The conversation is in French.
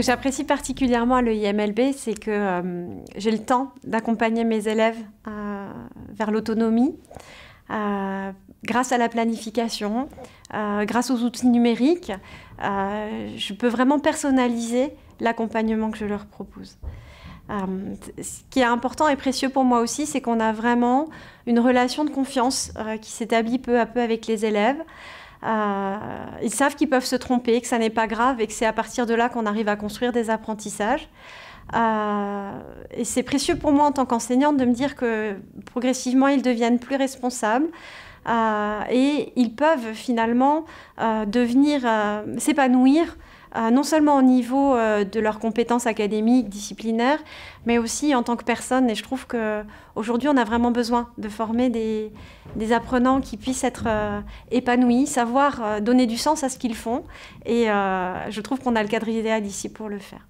que j'apprécie particulièrement à l'EIMLB, c'est que euh, j'ai le temps d'accompagner mes élèves euh, vers l'autonomie euh, grâce à la planification, grâce aux outils numériques. je peux vraiment personnaliser l'accompagnement que je leur propose. ce qui est important et précieux pour moi aussi, c'est qu'on a vraiment une relation de confiance qui s'établit peu à peu avec les élèves. Euh, ils savent qu'ils peuvent se tromper, que ça n'est pas grave et que c'est à partir de là qu'on arrive à construire des apprentissages. Euh, et c'est précieux pour moi en tant qu'enseignante de me dire que progressivement, ils deviennent plus responsables, euh, et ils peuvent finalement euh, devenir, euh, s'épanouir non seulement au niveau de leurs compétences académiques, disciplinaires, mais aussi en tant que personnes Et je trouve qu'aujourd'hui, on a vraiment besoin de former des, apprenants qui puissent être épanouis, savoir donner du sens à ce qu'ils font. Et je trouve qu'on a le cadre idéal ici pour le faire.